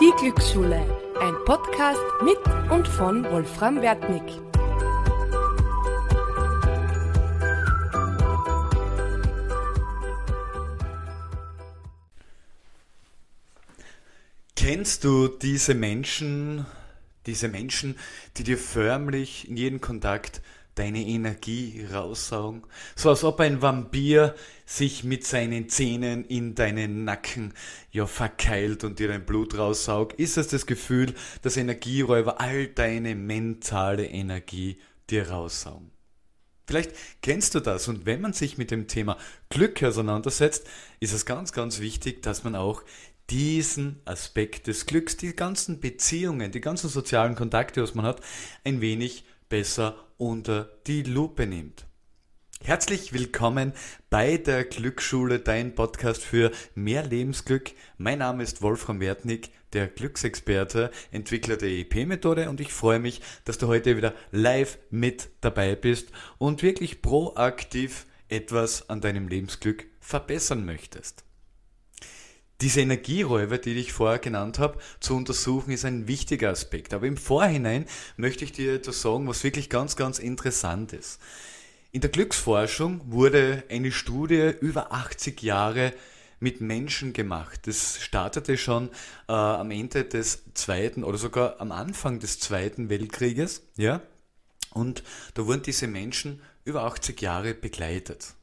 Die Glücksschule, ein Podcast mit und von Wolfram Wertnick. Kennst du diese Menschen, diese Menschen, die dir förmlich in jedem Kontakt deine Energie raussaugen. So als ob ein Vampir sich mit seinen Zähnen in deinen Nacken ja verkeilt und dir dein Blut raussaugt. Ist es das Gefühl, dass Energieräuber all deine mentale Energie dir raussaugen? Vielleicht kennst du das und wenn man sich mit dem Thema Glück auseinandersetzt, ist es ganz, ganz wichtig, dass man auch diesen Aspekt des Glücks, die ganzen Beziehungen, die ganzen sozialen Kontakte, was man hat, ein wenig besser unter die Lupe nimmt. Herzlich willkommen bei der Glücksschule, dein Podcast für mehr Lebensglück. Mein Name ist Wolfram Wertnick, der Glücksexperte, Entwickler der EP-Methode und ich freue mich, dass du heute wieder live mit dabei bist und wirklich proaktiv etwas an deinem Lebensglück verbessern möchtest. Diese Energieräuber, die ich vorher genannt habe, zu untersuchen, ist ein wichtiger Aspekt. Aber im Vorhinein möchte ich dir etwas sagen, was wirklich ganz, ganz interessant ist. In der Glücksforschung wurde eine Studie über 80 Jahre mit Menschen gemacht. Das startete schon äh, am Ende des Zweiten oder sogar am Anfang des Zweiten Weltkrieges. Ja? Und da wurden diese Menschen über 80 Jahre begleitet.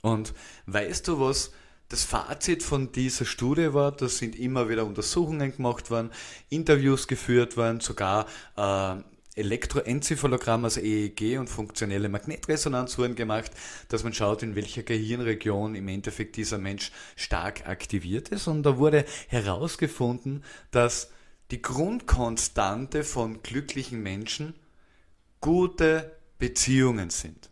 Und weißt du, was das Fazit von dieser Studie war, dass sind immer wieder Untersuchungen gemacht worden, Interviews geführt worden, sogar äh, Elektroenzephalogramm, also EEG und funktionelle Magnetresonanz wurden gemacht, dass man schaut, in welcher Gehirnregion im Endeffekt dieser Mensch stark aktiviert ist. Und da wurde herausgefunden, dass die Grundkonstante von glücklichen Menschen gute Beziehungen sind.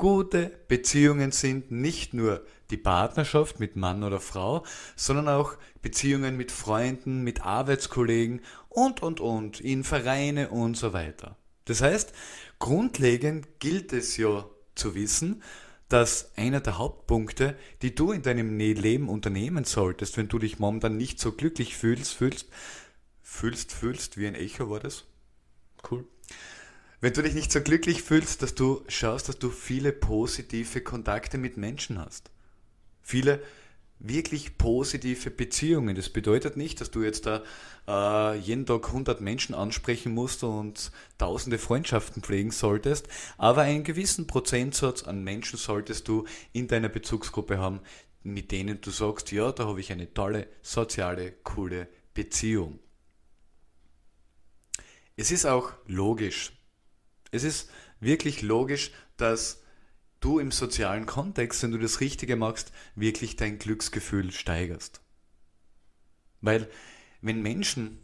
Gute Beziehungen sind nicht nur die Partnerschaft mit Mann oder Frau, sondern auch Beziehungen mit Freunden, mit Arbeitskollegen und, und, und, in Vereine und so weiter. Das heißt, grundlegend gilt es ja zu wissen, dass einer der Hauptpunkte, die du in deinem ne-, Leben unternehmen solltest, wenn du dich momentan nicht so glücklich fühlst, fühlst, fühlst, fühlst, wie ein Echo war das? Cool. Wenn du dich nicht so glücklich fühlst, dass du schaust, dass du viele positive Kontakte mit Menschen hast. Viele wirklich positive Beziehungen. Das bedeutet nicht, dass du jetzt da äh, jeden Tag 100 Menschen ansprechen musst und tausende Freundschaften pflegen solltest, aber einen gewissen Prozentsatz an Menschen solltest du in deiner Bezugsgruppe haben, mit denen du sagst, ja, da habe ich eine tolle, soziale, coole Beziehung. Es ist auch logisch, es ist wirklich logisch, dass du im sozialen Kontext, wenn du das Richtige machst, wirklich dein Glücksgefühl steigerst. Weil wenn Menschen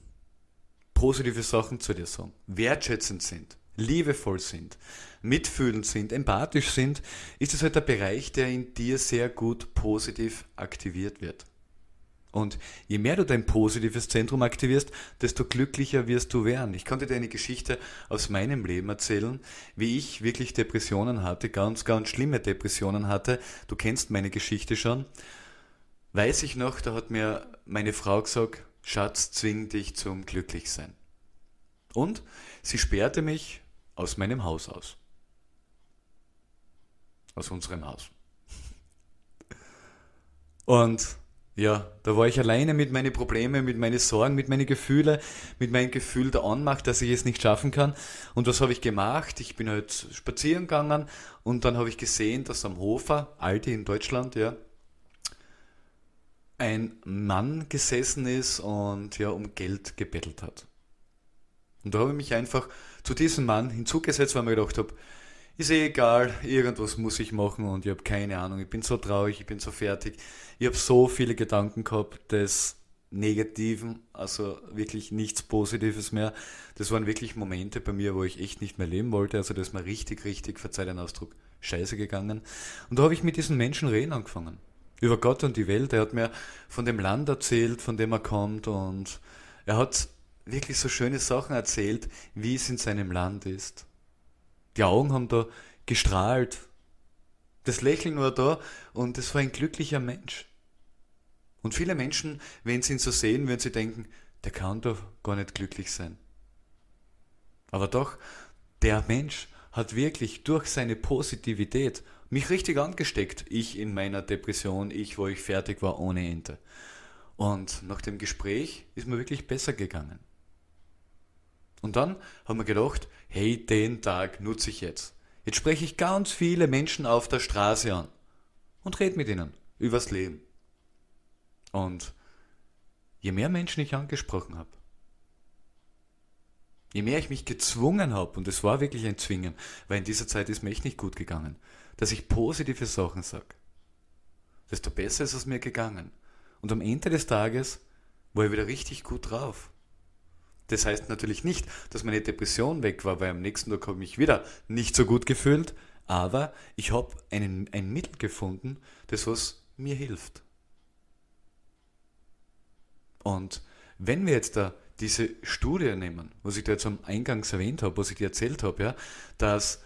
positive Sachen zu dir sagen, wertschätzend sind, liebevoll sind, mitfühlend sind, empathisch sind, ist es halt der Bereich, der in dir sehr gut positiv aktiviert wird. Und je mehr du dein positives Zentrum aktivierst, desto glücklicher wirst du werden. Ich konnte dir eine Geschichte aus meinem Leben erzählen, wie ich wirklich Depressionen hatte, ganz, ganz schlimme Depressionen hatte. Du kennst meine Geschichte schon. Weiß ich noch, da hat mir meine Frau gesagt, Schatz, zwing dich zum Glücklichsein. Und sie sperrte mich aus meinem Haus aus. Aus unserem Haus. Und ja, da war ich alleine mit meinen Problemen, mit meinen Sorgen, mit meinen Gefühlen, mit meinem Gefühl der Anmacht, dass ich es nicht schaffen kann. Und was habe ich gemacht? Ich bin halt spazieren gegangen und dann habe ich gesehen, dass am Hofer, Aldi in Deutschland, ja, ein Mann gesessen ist und ja um Geld gebettelt hat. Und da habe ich mich einfach zu diesem Mann hinzugesetzt, weil ich mir gedacht habe, ist eh egal, irgendwas muss ich machen und ich habe keine Ahnung, ich bin so traurig, ich bin so fertig. Ich habe so viele Gedanken gehabt des Negativen, also wirklich nichts Positives mehr. Das waren wirklich Momente bei mir, wo ich echt nicht mehr leben wollte, also das ist mir richtig, richtig, verzeih den Ausdruck, scheiße gegangen. Und da habe ich mit diesen Menschen reden angefangen. Über Gott und die Welt. Er hat mir von dem Land erzählt, von dem er kommt und er hat wirklich so schöne Sachen erzählt, wie es in seinem Land ist die Augen haben da gestrahlt. Das Lächeln war da und es war ein glücklicher Mensch. Und viele Menschen, wenn sie ihn so sehen, würden sie denken, der kann doch gar nicht glücklich sein. Aber doch, der Mensch hat wirklich durch seine Positivität mich richtig angesteckt. Ich in meiner Depression, ich, wo ich fertig war ohne Ente. Und nach dem Gespräch ist mir wirklich besser gegangen. Und dann haben wir gedacht, hey, den Tag nutze ich jetzt. Jetzt spreche ich ganz viele Menschen auf der Straße an und rede mit ihnen übers Leben. Und je mehr Menschen ich angesprochen habe, je mehr ich mich gezwungen habe, und es war wirklich ein Zwingen, weil in dieser Zeit ist mir echt nicht gut gegangen, dass ich positive Sachen sage, desto besser ist es mir gegangen. Und am Ende des Tages war ich wieder richtig gut drauf. Das heißt natürlich nicht, dass meine Depression weg war, weil am nächsten Tag habe ich mich wieder nicht so gut gefühlt, aber ich habe einen, ein Mittel gefunden, das was mir hilft. Und wenn wir jetzt da diese Studie nehmen, was ich dir jetzt am Eingangs erwähnt habe, was ich dir erzählt habe, ja, dass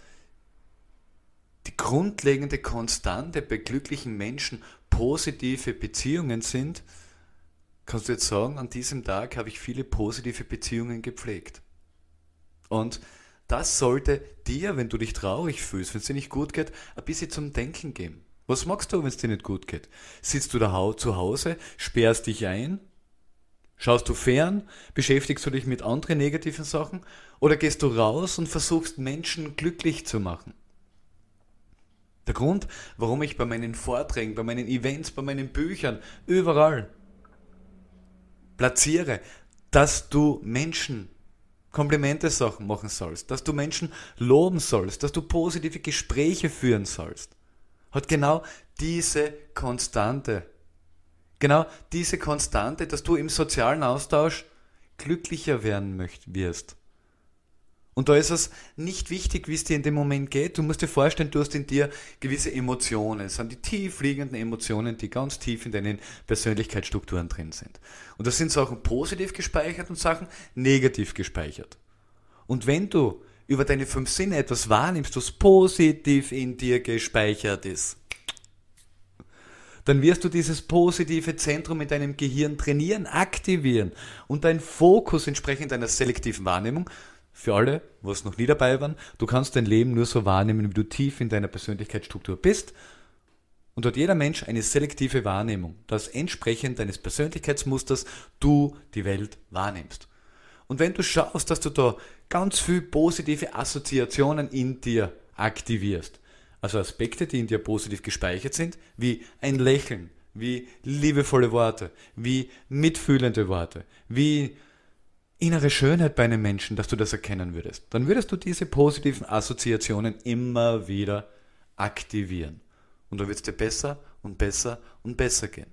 die grundlegende Konstante bei glücklichen Menschen positive Beziehungen sind, kannst du jetzt sagen, an diesem Tag habe ich viele positive Beziehungen gepflegt. Und das sollte dir, wenn du dich traurig fühlst, wenn es dir nicht gut geht, ein bisschen zum Denken geben. Was magst du, wenn es dir nicht gut geht? Sitzt du da zu Hause, sperrst dich ein, schaust du fern, beschäftigst du dich mit anderen negativen Sachen oder gehst du raus und versuchst Menschen glücklich zu machen? Der Grund, warum ich bei meinen Vorträgen, bei meinen Events, bei meinen Büchern, überall platziere, dass du Menschen Komplimente Sachen machen sollst, dass du Menschen loben sollst, dass du positive Gespräche führen sollst, hat genau diese Konstante. Genau diese Konstante, dass du im sozialen Austausch glücklicher werden möchtest, wirst. Und da ist es nicht wichtig, wie es dir in dem Moment geht. Du musst dir vorstellen, du hast in dir gewisse Emotionen. Es sind die tief liegenden Emotionen, die ganz tief in deinen Persönlichkeitsstrukturen drin sind. Und das sind Sachen positiv gespeichert und Sachen negativ gespeichert. Und wenn du über deine fünf Sinne etwas wahrnimmst, was positiv in dir gespeichert ist, dann wirst du dieses positive Zentrum in deinem Gehirn trainieren, aktivieren und dein Fokus entsprechend deiner selektiven Wahrnehmung für alle, was noch nie dabei waren, du kannst dein Leben nur so wahrnehmen, wie du tief in deiner Persönlichkeitsstruktur bist. Und hat jeder Mensch eine selektive Wahrnehmung, dass entsprechend deines Persönlichkeitsmusters du die Welt wahrnimmst. Und wenn du schaust, dass du da ganz viel positive Assoziationen in dir aktivierst, also Aspekte, die in dir positiv gespeichert sind, wie ein Lächeln, wie liebevolle Worte, wie mitfühlende Worte, wie innere Schönheit bei einem Menschen, dass du das erkennen würdest, dann würdest du diese positiven Assoziationen immer wieder aktivieren. Und dann wird es dir besser und besser und besser gehen.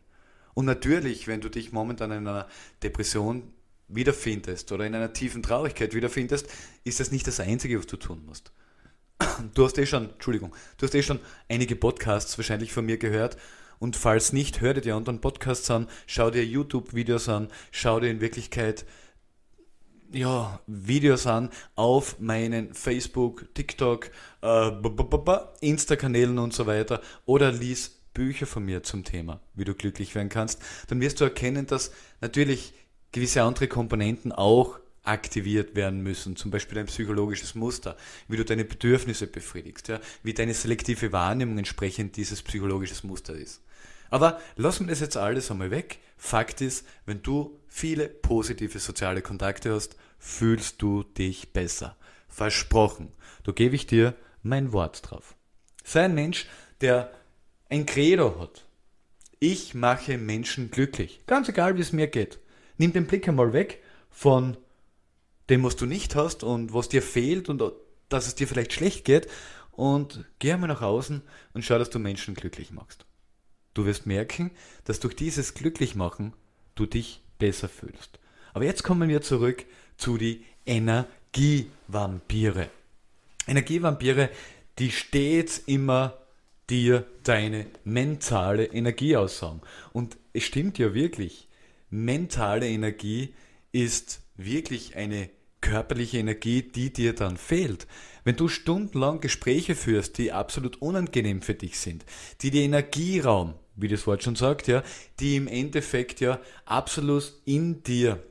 Und natürlich, wenn du dich momentan in einer Depression wiederfindest oder in einer tiefen Traurigkeit wiederfindest, ist das nicht das Einzige, was du tun musst. Du hast eh schon, Entschuldigung, du hast eh schon einige Podcasts wahrscheinlich von mir gehört. Und falls nicht, hör dir die anderen Podcasts an, schau dir YouTube-Videos an, schau dir in Wirklichkeit ja, Videos an auf meinen Facebook, TikTok, äh, Insta-Kanälen und so weiter oder lies Bücher von mir zum Thema, wie du glücklich werden kannst, dann wirst du erkennen, dass natürlich gewisse andere Komponenten auch aktiviert werden müssen, zum Beispiel ein psychologisches Muster, wie du deine Bedürfnisse befriedigst, ja, wie deine selektive Wahrnehmung entsprechend dieses psychologisches Muster ist. Aber lassen wir das jetzt alles einmal weg. Fakt ist, wenn du viele positive soziale Kontakte hast, fühlst du dich besser. Versprochen. Da gebe ich dir mein Wort drauf. Sei ein Mensch, der ein Credo hat. Ich mache Menschen glücklich. Ganz egal, wie es mir geht. Nimm den Blick einmal weg von dem, was du nicht hast und was dir fehlt und dass es dir vielleicht schlecht geht und geh einmal nach außen und schau, dass du Menschen glücklich machst. Du wirst merken, dass durch dieses Glücklichmachen du dich besser fühlst. Aber jetzt kommen wir zurück zu den Energievampire. Energievampire, die stets immer dir deine mentale Energie aussagen. Und es stimmt ja wirklich, mentale Energie ist wirklich eine körperliche Energie, die dir dann fehlt. Wenn du stundenlang Gespräche führst, die absolut unangenehm für dich sind, die dir Energieraum wie das Wort schon sagt, ja, die im Endeffekt ja absolut in dir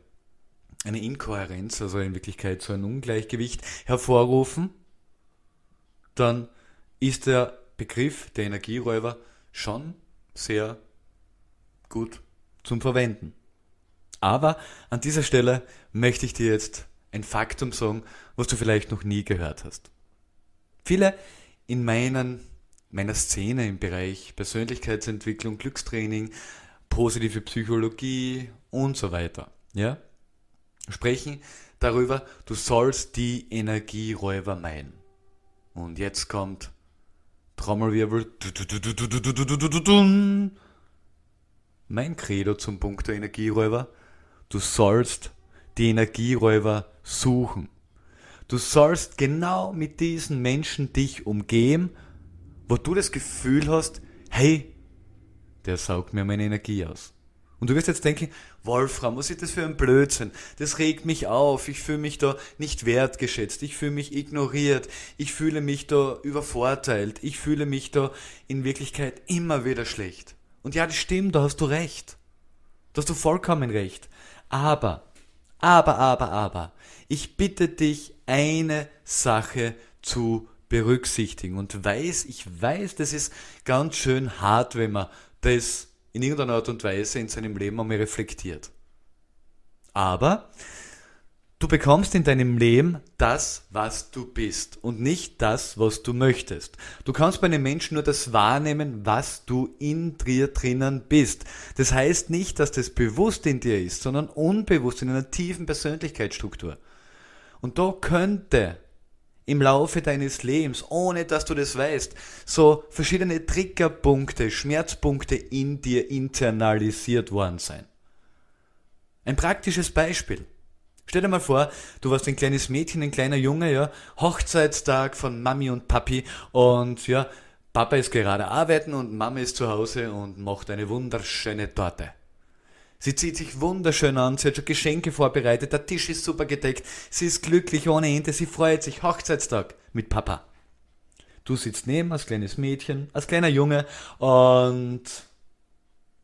eine Inkohärenz, also in Wirklichkeit so ein Ungleichgewicht hervorrufen, dann ist der Begriff der Energieräuber schon sehr gut zum Verwenden. Aber an dieser Stelle möchte ich dir jetzt ein Faktum sagen, was du vielleicht noch nie gehört hast. Viele in meinen meiner Szene im Bereich Persönlichkeitsentwicklung, Glückstraining, positive Psychologie und so weiter. Ja? Sprechen darüber, du sollst die Energieräuber meinen. Und jetzt kommt Trommelwirbel. Mein Credo zum Punkt der Energieräuber. Du sollst die Energieräuber suchen. Du sollst genau mit diesen Menschen dich umgeben wo du das Gefühl hast, hey, der saugt mir meine Energie aus. Und du wirst jetzt denken, Wolfram, was ist das für ein Blödsinn? Das regt mich auf, ich fühle mich da nicht wertgeschätzt, ich fühle mich ignoriert, ich fühle mich da übervorteilt, ich fühle mich da in Wirklichkeit immer wieder schlecht. Und ja, das stimmt, da hast du recht. Da hast du vollkommen recht. Aber, aber, aber, aber, ich bitte dich, eine Sache zu berücksichtigen. Und weiß, ich weiß, das ist ganz schön hart, wenn man das in irgendeiner Art und Weise in seinem Leben einmal reflektiert. Aber du bekommst in deinem Leben das, was du bist und nicht das, was du möchtest. Du kannst bei einem Menschen nur das wahrnehmen, was du in dir drinnen bist. Das heißt nicht, dass das bewusst in dir ist, sondern unbewusst in einer tiefen Persönlichkeitsstruktur. Und da könnte im Laufe deines Lebens, ohne dass du das weißt, so verschiedene Triggerpunkte, Schmerzpunkte in dir internalisiert worden sein. Ein praktisches Beispiel. Stell dir mal vor, du warst ein kleines Mädchen, ein kleiner Junge, ja, Hochzeitstag von Mami und Papi und ja, Papa ist gerade arbeiten und Mama ist zu Hause und macht eine wunderschöne Torte. Sie zieht sich wunderschön an, sie hat schon Geschenke vorbereitet, der Tisch ist super gedeckt, sie ist glücklich ohne Ende, sie freut sich, Hochzeitstag mit Papa. Du sitzt neben als kleines Mädchen, als kleiner Junge und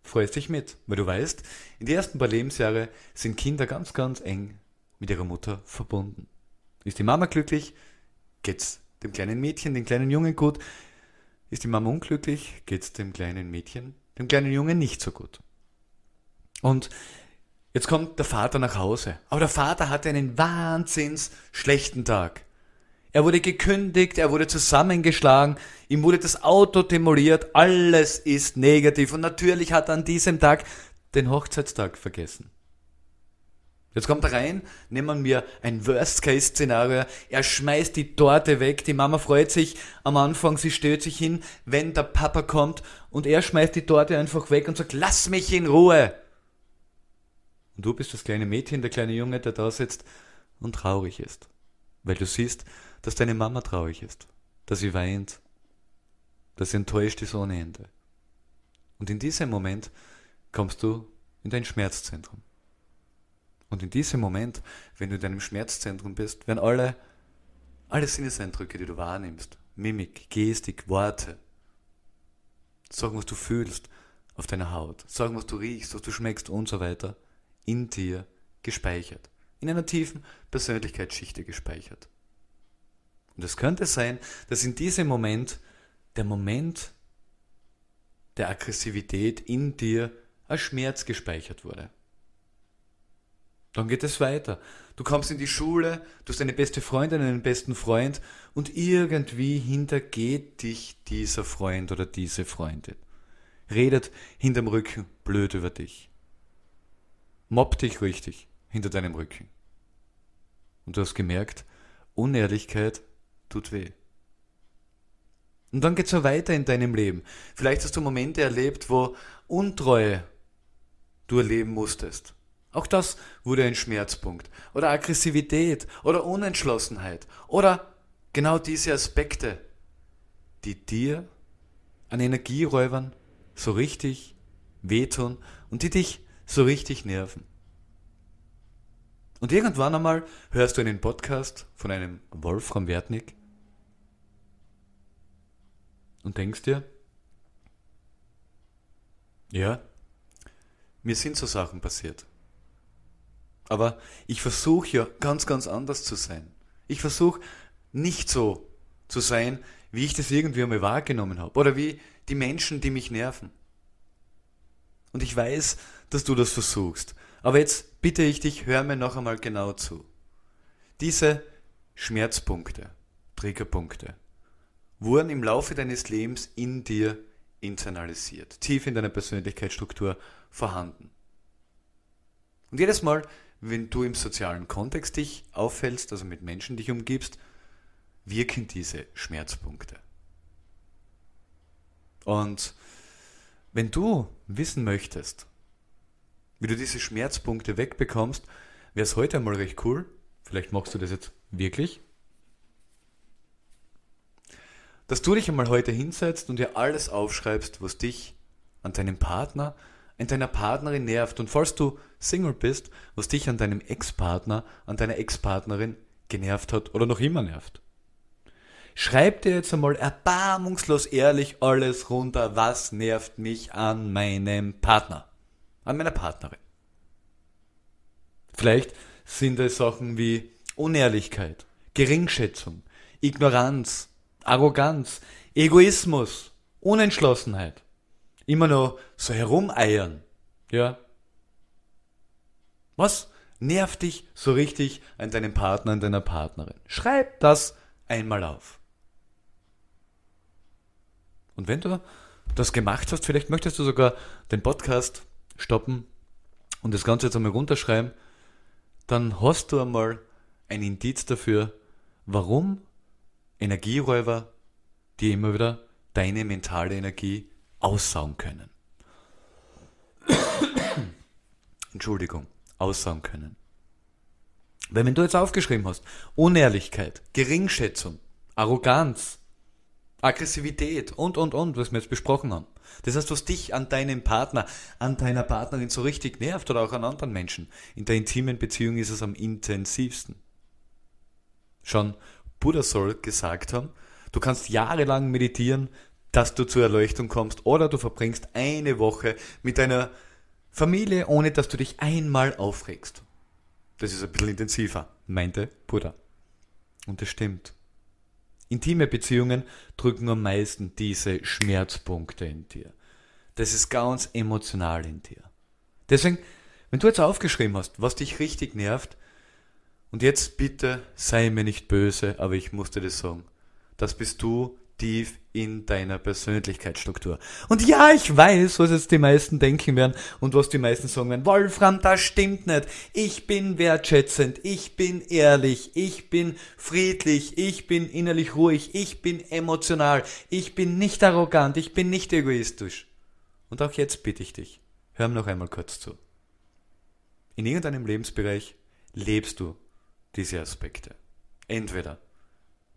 freust dich mit, weil du weißt, in den ersten paar Lebensjahre sind Kinder ganz, ganz eng mit ihrer Mutter verbunden. Ist die Mama glücklich, geht's dem kleinen Mädchen, dem kleinen Jungen gut. Ist die Mama unglücklich, geht's dem kleinen Mädchen, dem kleinen Jungen nicht so gut. Und jetzt kommt der Vater nach Hause. Aber der Vater hatte einen wahnsinns schlechten Tag. Er wurde gekündigt, er wurde zusammengeschlagen, ihm wurde das Auto demoliert, alles ist negativ. Und natürlich hat er an diesem Tag den Hochzeitstag vergessen. Jetzt kommt er rein, nehmen wir ein Worst-Case-Szenario, er schmeißt die Torte weg, die Mama freut sich am Anfang, sie stellt sich hin, wenn der Papa kommt und er schmeißt die Torte einfach weg und sagt, lass mich in Ruhe. Und du bist das kleine Mädchen, der kleine Junge, der da sitzt und traurig ist. Weil du siehst, dass deine Mama traurig ist, dass sie weint, dass sie enttäuscht ist ohne Ende. Und in diesem Moment kommst du in dein Schmerzzentrum. Und in diesem Moment, wenn du in deinem Schmerzzentrum bist, werden alle, alle Sinneseindrücke, die du wahrnimmst, Mimik, Gestik, Worte, sagen, was du fühlst auf deiner Haut, sagen, was du riechst, was du schmeckst und so weiter, in dir gespeichert. In einer tiefen Persönlichkeitsschichte gespeichert. Und es könnte sein, dass in diesem Moment der Moment der Aggressivität in dir als Schmerz gespeichert wurde. Dann geht es weiter. Du kommst in die Schule, du hast eine beste Freundin, einen besten Freund und irgendwie hintergeht dich dieser Freund oder diese Freundin. Redet hinterm Rücken blöd über dich mobbt dich richtig hinter deinem Rücken. Und du hast gemerkt, Unehrlichkeit tut weh. Und dann geht es ja weiter in deinem Leben. Vielleicht hast du Momente erlebt, wo Untreue du erleben musstest. Auch das wurde ein Schmerzpunkt. Oder Aggressivität oder Unentschlossenheit. Oder genau diese Aspekte, die dir an Energieräubern so richtig wehtun und die dich so richtig nerven. Und irgendwann einmal hörst du einen Podcast von einem Wolfram Wertnick und denkst dir, ja, mir sind so Sachen passiert. Aber ich versuche ja ganz, ganz anders zu sein. Ich versuche nicht so zu sein, wie ich das irgendwie einmal wahrgenommen habe oder wie die Menschen, die mich nerven. Und ich weiß, dass du das versuchst. Aber jetzt bitte ich dich, hör mir noch einmal genau zu. Diese Schmerzpunkte, Triggerpunkte, wurden im Laufe deines Lebens in dir internalisiert, tief in deiner Persönlichkeitsstruktur vorhanden. Und jedes Mal, wenn du im sozialen Kontext dich auffällst, also mit Menschen dich umgibst, wirken diese Schmerzpunkte. Und wenn du wissen möchtest, wie du diese Schmerzpunkte wegbekommst, wäre es heute einmal recht cool. Vielleicht machst du das jetzt wirklich. Dass du dich einmal heute hinsetzt und dir alles aufschreibst, was dich an deinem Partner, an deiner Partnerin nervt und falls du Single bist, was dich an deinem Ex-Partner, an deiner Ex-Partnerin genervt hat oder noch immer nervt. Schreib dir jetzt einmal erbarmungslos ehrlich alles runter, was nervt mich an meinem Partner an meiner Partnerin. Vielleicht sind es Sachen wie Unehrlichkeit, Geringschätzung, Ignoranz, Arroganz, Egoismus, Unentschlossenheit. Immer nur so herumeiern. Ja? Was nervt dich so richtig an deinem Partner, an deiner Partnerin? Schreib das einmal auf. Und wenn du das gemacht hast, vielleicht möchtest du sogar den Podcast stoppen und das Ganze jetzt einmal runterschreiben, dann hast du einmal ein Indiz dafür, warum Energieräuber dir immer wieder deine mentale Energie aussauen können. Entschuldigung, aussauen können. Weil wenn du jetzt aufgeschrieben hast, Unehrlichkeit, Geringschätzung, Arroganz, Aggressivität und, und, und, was wir jetzt besprochen haben, das heißt, was dich an deinem Partner, an deiner Partnerin so richtig nervt oder auch an anderen Menschen, in der intimen Beziehung ist es am intensivsten. Schon Buddha soll gesagt haben, du kannst jahrelang meditieren, dass du zur Erleuchtung kommst oder du verbringst eine Woche mit deiner Familie, ohne dass du dich einmal aufregst. Das ist ein bisschen intensiver, meinte Buddha. Und das stimmt. Intime Beziehungen drücken am meisten diese Schmerzpunkte in dir. Das ist ganz emotional in dir. Deswegen, wenn du jetzt aufgeschrieben hast, was dich richtig nervt, und jetzt bitte sei mir nicht böse, aber ich musste das sagen. Das bist du tief in deiner Persönlichkeitsstruktur. Und ja, ich weiß, was jetzt die meisten denken werden und was die meisten sagen werden. Wolfram, das stimmt nicht. Ich bin wertschätzend, ich bin ehrlich, ich bin friedlich, ich bin innerlich ruhig, ich bin emotional, ich bin nicht arrogant, ich bin nicht egoistisch. Und auch jetzt bitte ich dich, hör mir noch einmal kurz zu. In irgendeinem Lebensbereich lebst du diese Aspekte. Entweder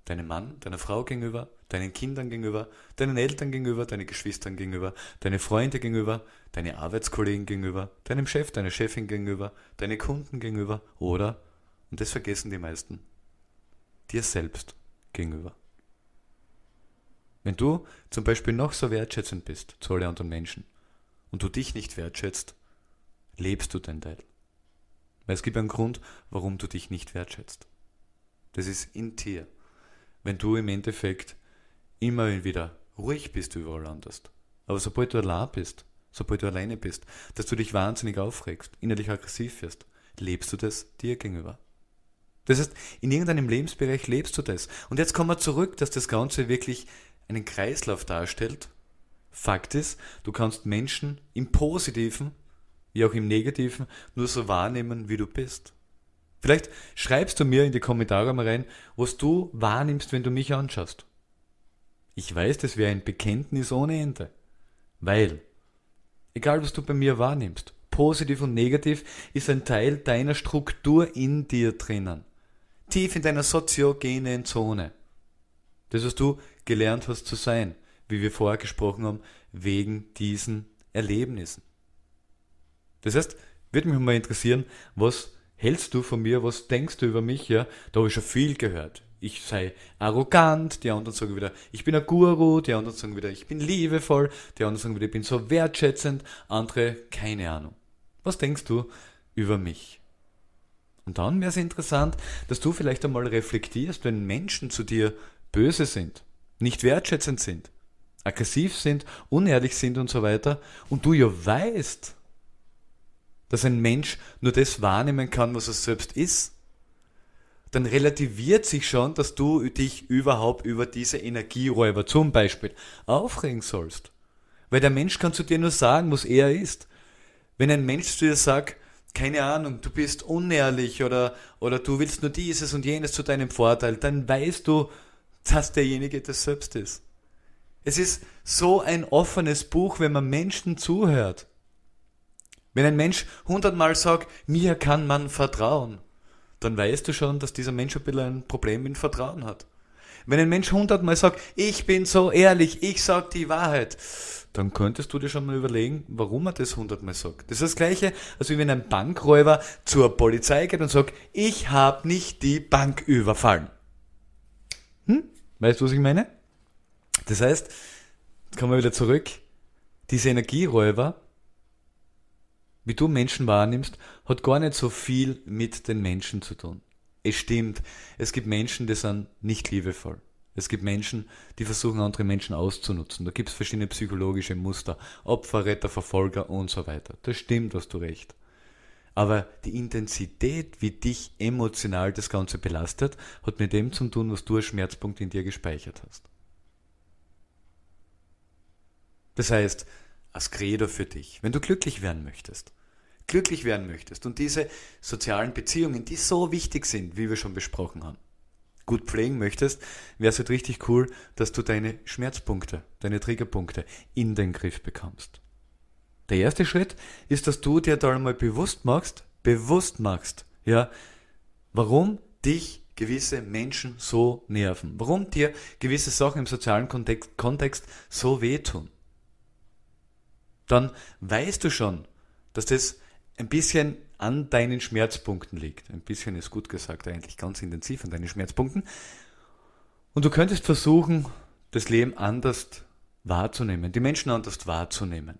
deinem Mann, deiner Frau gegenüber, deinen Kindern gegenüber, deinen Eltern gegenüber, deinen Geschwistern gegenüber, deine Freunde gegenüber, deine Arbeitskollegen gegenüber, deinem Chef, deiner Chefin gegenüber, deine Kunden gegenüber oder, und das vergessen die meisten, dir selbst gegenüber. Wenn du zum Beispiel noch so wertschätzend bist zu allen anderen Menschen und du dich nicht wertschätzt, lebst du dein Teil. Weil es gibt einen Grund, warum du dich nicht wertschätzt. Das ist in dir wenn du im Endeffekt immer wieder ruhig bist überall anders. Aber sobald du allein bist, sobald du alleine bist, dass du dich wahnsinnig aufregst, innerlich aggressiv wirst, lebst du das dir gegenüber. Das heißt, in irgendeinem Lebensbereich lebst du das. Und jetzt kommen wir zurück, dass das Ganze wirklich einen Kreislauf darstellt. Fakt ist, du kannst Menschen im Positiven wie auch im Negativen nur so wahrnehmen, wie du bist. Vielleicht schreibst du mir in die Kommentare mal rein, was du wahrnimmst, wenn du mich anschaust. Ich weiß, das wäre ein Bekenntnis ohne Ende. Weil, egal was du bei mir wahrnimmst, positiv und negativ, ist ein Teil deiner Struktur in dir drinnen. Tief in deiner soziogenen Zone. Das, was du gelernt hast zu sein, wie wir vorher gesprochen haben, wegen diesen Erlebnissen. Das heißt, würde mich mal interessieren, was hältst du von mir, was denkst du über mich, ja, da habe ich schon viel gehört. Ich sei arrogant, die anderen sagen wieder, ich bin ein Guru, die anderen sagen wieder, ich bin liebevoll, die anderen sagen wieder, ich bin so wertschätzend, andere, keine Ahnung. Was denkst du über mich? Und dann wäre es interessant, dass du vielleicht einmal reflektierst, wenn Menschen zu dir böse sind, nicht wertschätzend sind, aggressiv sind, unehrlich sind und so weiter, und du ja weißt, dass ein Mensch nur das wahrnehmen kann, was er selbst ist, dann relativiert sich schon, dass du dich überhaupt über diese Energieräuber zum Beispiel aufregen sollst. Weil der Mensch kann zu dir nur sagen, was er ist. Wenn ein Mensch zu dir sagt, keine Ahnung, du bist unehrlich oder, oder du willst nur dieses und jenes zu deinem Vorteil, dann weißt du, dass derjenige das selbst ist. Es ist so ein offenes Buch, wenn man Menschen zuhört. Wenn ein Mensch hundertmal sagt, mir kann man vertrauen, dann weißt du schon, dass dieser Mensch ein bisschen ein Problem mit Vertrauen hat. Wenn ein Mensch hundertmal sagt, ich bin so ehrlich, ich sag die Wahrheit, dann könntest du dir schon mal überlegen, warum er das hundertmal sagt. Das ist das Gleiche, als wenn ein Bankräuber zur Polizei geht und sagt, ich habe nicht die Bank überfallen. Hm? Weißt du, was ich meine? Das heißt, kommen wir wieder zurück, diese Energieräuber wie du Menschen wahrnimmst, hat gar nicht so viel mit den Menschen zu tun. Es stimmt, es gibt Menschen, die sind nicht liebevoll. Es gibt Menschen, die versuchen, andere Menschen auszunutzen. Da gibt es verschiedene psychologische Muster. Opfer, Retter, Verfolger und so weiter. Das stimmt, hast du recht. Aber die Intensität, wie dich emotional das Ganze belastet, hat mit dem zu tun, was du als Schmerzpunkt in dir gespeichert hast. Das heißt, als Creator für dich, wenn du glücklich werden möchtest, glücklich werden möchtest und diese sozialen Beziehungen, die so wichtig sind, wie wir schon besprochen haben, gut pflegen möchtest, wäre es halt richtig cool, dass du deine Schmerzpunkte, deine Triggerpunkte in den Griff bekommst. Der erste Schritt ist, dass du dir da einmal bewusst machst, bewusst machst, ja, warum dich gewisse Menschen so nerven, warum dir gewisse Sachen im sozialen Kontext, Kontext so wehtun dann weißt du schon, dass das ein bisschen an deinen Schmerzpunkten liegt. Ein bisschen ist gut gesagt, eigentlich ganz intensiv an deinen Schmerzpunkten. Und du könntest versuchen, das Leben anders wahrzunehmen, die Menschen anders wahrzunehmen.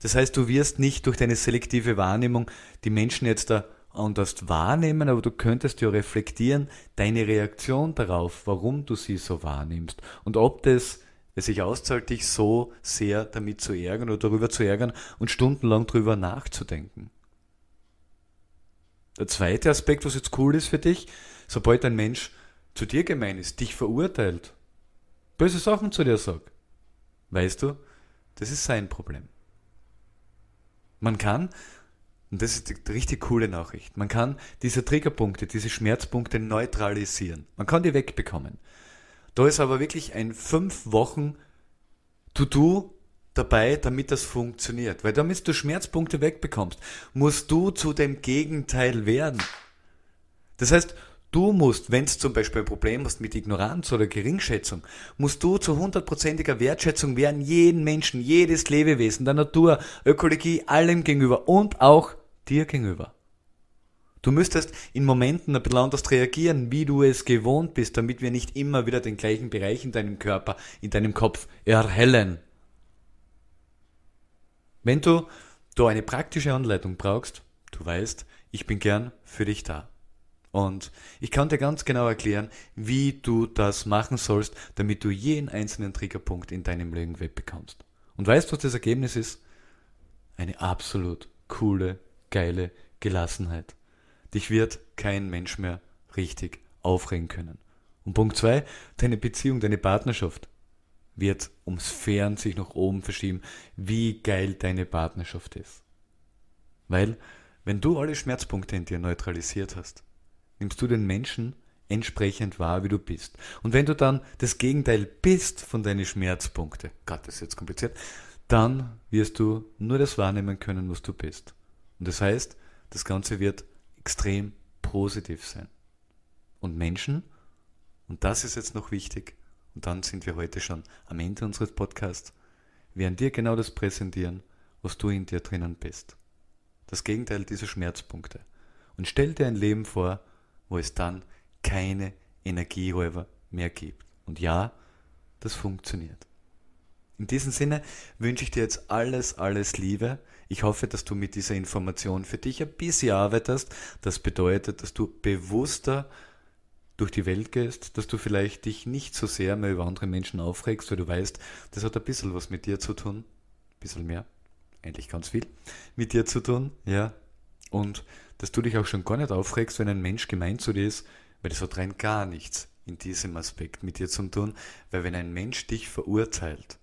Das heißt, du wirst nicht durch deine selektive Wahrnehmung die Menschen jetzt da anders wahrnehmen, aber du könntest ja reflektieren, deine Reaktion darauf, warum du sie so wahrnimmst und ob das es sich auszahlt, dich so sehr damit zu ärgern oder darüber zu ärgern und stundenlang darüber nachzudenken. Der zweite Aspekt, was jetzt cool ist für dich, sobald ein Mensch zu dir gemein ist, dich verurteilt, böse Sachen zu dir sagt, weißt du, das ist sein Problem. Man kann, und das ist die richtig coole Nachricht, man kann diese Triggerpunkte, diese Schmerzpunkte neutralisieren. Man kann die wegbekommen. Da ist aber wirklich ein fünf Wochen To-Do dabei, damit das funktioniert. Weil damit du Schmerzpunkte wegbekommst, musst du zu dem Gegenteil werden. Das heißt, du musst, wenn du zum Beispiel ein Problem hast mit Ignoranz oder Geringschätzung, musst du zu hundertprozentiger Wertschätzung werden, jeden Menschen, jedes Lebewesen, der Natur, Ökologie, allem gegenüber und auch dir gegenüber. Du müsstest in Momenten ein bisschen anders reagieren, wie du es gewohnt bist, damit wir nicht immer wieder den gleichen Bereich in deinem Körper, in deinem Kopf erhellen. Wenn du da eine praktische Anleitung brauchst, du weißt, ich bin gern für dich da. Und ich kann dir ganz genau erklären, wie du das machen sollst, damit du jeden einzelnen Triggerpunkt in deinem Leben wegbekommst. Und weißt du, was das Ergebnis ist? Eine absolut coole, geile Gelassenheit. Dich wird kein Mensch mehr richtig aufregen können. Und Punkt 2, deine Beziehung, deine Partnerschaft wird ums Fern sich nach oben verschieben, wie geil deine Partnerschaft ist. Weil, wenn du alle Schmerzpunkte in dir neutralisiert hast, nimmst du den Menschen entsprechend wahr, wie du bist. Und wenn du dann das Gegenteil bist von deinen Schmerzpunkten, Gott, das ist jetzt kompliziert, dann wirst du nur das wahrnehmen können, was du bist. Und das heißt, das Ganze wird extrem positiv sein. Und Menschen, und das ist jetzt noch wichtig, und dann sind wir heute schon am Ende unseres Podcasts, werden dir genau das präsentieren, was du in dir drinnen bist. Das Gegenteil dieser Schmerzpunkte. Und stell dir ein Leben vor, wo es dann keine Energieräuber mehr gibt. Und ja, das funktioniert. In diesem Sinne wünsche ich dir jetzt alles, alles Liebe. Ich hoffe, dass du mit dieser Information für dich ein bisschen arbeitest. Das bedeutet, dass du bewusster durch die Welt gehst, dass du vielleicht dich nicht so sehr mehr über andere Menschen aufregst, weil du weißt, das hat ein bisschen was mit dir zu tun. Ein bisschen mehr. Endlich ganz viel mit dir zu tun, ja. Und dass du dich auch schon gar nicht aufregst, wenn ein Mensch gemeint zu dir ist, weil das hat rein gar nichts in diesem Aspekt mit dir zu tun, weil wenn ein Mensch dich verurteilt,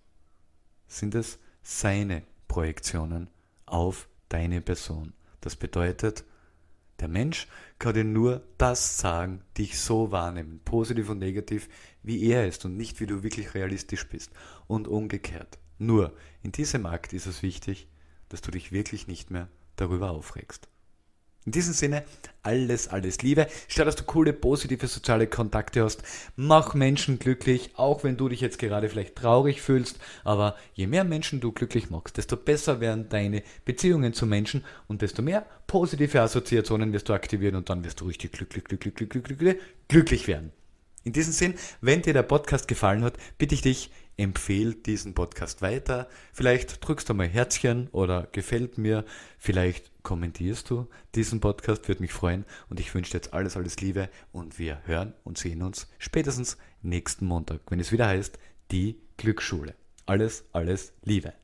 sind es seine Projektionen auf deine Person. Das bedeutet, der Mensch kann dir nur das sagen, dich so wahrnehmen, positiv und negativ, wie er ist und nicht wie du wirklich realistisch bist und umgekehrt. Nur in diesem Akt ist es wichtig, dass du dich wirklich nicht mehr darüber aufregst. In diesem Sinne, alles, alles Liebe. Schau, dass du coole, positive soziale Kontakte hast. Mach Menschen glücklich, auch wenn du dich jetzt gerade vielleicht traurig fühlst. Aber je mehr Menschen du glücklich machst, desto besser werden deine Beziehungen zu Menschen und desto mehr positive Assoziationen wirst du aktivieren und dann wirst du richtig glücklich, glücklich, glücklich, glücklich, glücklich werden. In diesem Sinn, wenn dir der Podcast gefallen hat, bitte ich dich, empfehle diesen Podcast weiter. Vielleicht drückst du mal Herzchen oder gefällt mir. Vielleicht kommentierst du diesen Podcast, würde mich freuen. Und ich wünsche dir jetzt alles, alles Liebe und wir hören und sehen uns spätestens nächsten Montag, wenn es wieder heißt, die Glücksschule. Alles, alles Liebe.